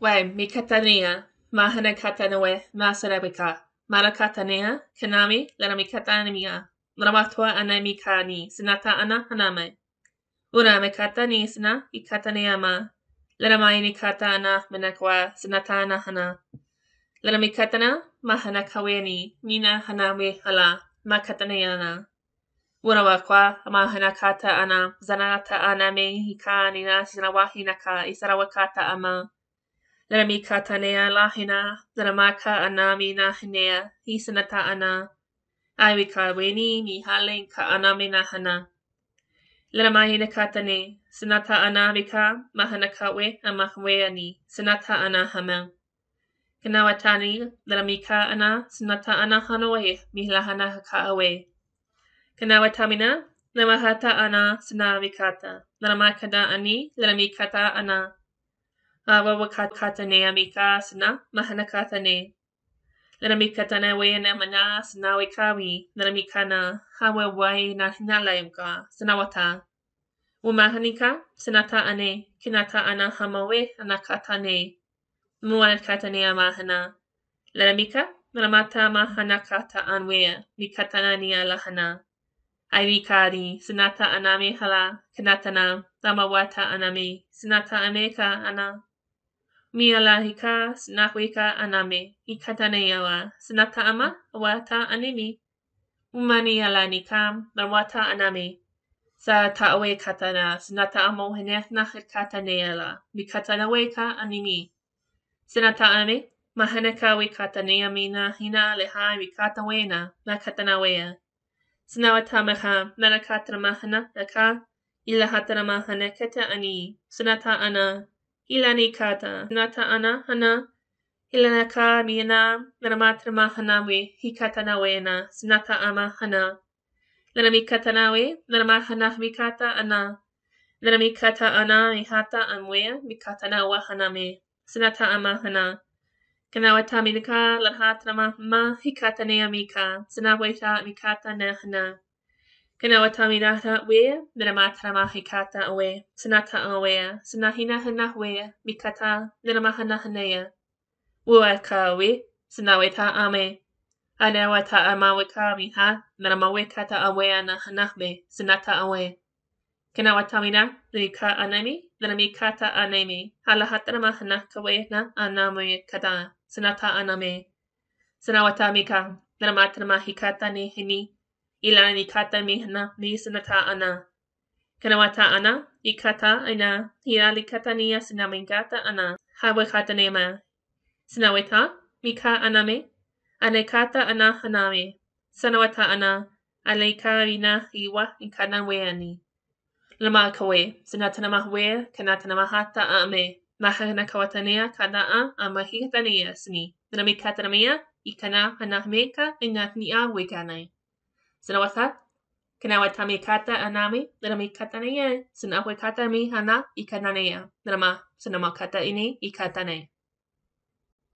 Wai katania mahana katanoe masarebeka. mara katania kanami laramikatanamia. Ramatua anaimikani sinata ana haname. Una me mekata ni sina ikataneama. Laramaini katana menakwa sinata ana hana. Laramikatana mahana kaweni mina haname hala ma kataniana makataneana. Unawakwa mahana kata ana zanata ana me hikanina sinawahinaka isarawakata ama. Laramika tanea lahina, laramaka anami nahinea, hisanata ana, aiwika weni mi halen ka anami nahana. Laramahina katane, sanata anamika, mahanakawe, amahweani, sanata anahama. Kanawatani, laramika ana, sanata anahanoe, milahana kaawe. Kanawatamina, lamahata ana, sanamikata, laramaka da ani, laramikata ana. awawa ka kata ne amika sana mahana kata ne lenamika tane wai ana manā sināuekāui nalamikana hāueuai nā hinālaem ka sanawatā uamāhanika sanata ʻane kenata ʻana hamaue ana katane amuwana kata ne a mahana lenamika malamata mahana kata ʻanuea mi katananialahana aiwikāli sanata ʻanamehalā kenatana tamawata aname sinata ʻameka ana mialahika nahuika aname i kataneawa sanaka ama awata anemi umanialanika nawata aname sa taoe katana sanata amo henefna kataneala mi katanaweka animi sanata ame mahanaka we kataneamina hina lehai mi katawena na katanawea sanawatamaka narakataramahana naka ilahataramanakata ani sanata ana ilani kata nata ana hana miena. miana maramatrama hanawe hikatanaweena sinata ama hana lanamikatanawe laramahana mikata ana kata ana mihata amwea mikatanawa haname sinata ama hana kanawata milika lanhatrama ma hikatanea mika sinaweta mikata hana. Kanawataminata wea, kata awea, Sanata awea, Sanahinahanahwea, Mikata, Niramahanahanea. Uakawe, Sanaweta ame, Anawata amaweka miha, Niramawekata awea nahanahme, Sanata awe. awea. Kanawatamina, Nika anemi, Niramikata anemi, Halahatramahanakawena anamwe kata, Sanata aname. Sanawatamika, Niramatramakikata nehini, ila ni kata mihna ni sinata ana. Kanawata ana, i kata aina, hira li kata nia sinamingata ana, hawe kata nema. Sinaweta, mika aname, ane kata ana haname. Sanawata ana, ale karina iwa i kana weani. Lama kawe, sinatanama we, kanatanama hata ame. Mahana kawatanea kada a amahitanea sini. Nami katanamea, ikana hanahmeka, inatni a wekanai. sina waka kana wata mi kata anami nana mi kata ne sina kata mi hana ikana ne ya nana ma sina ma kata ini ikata ne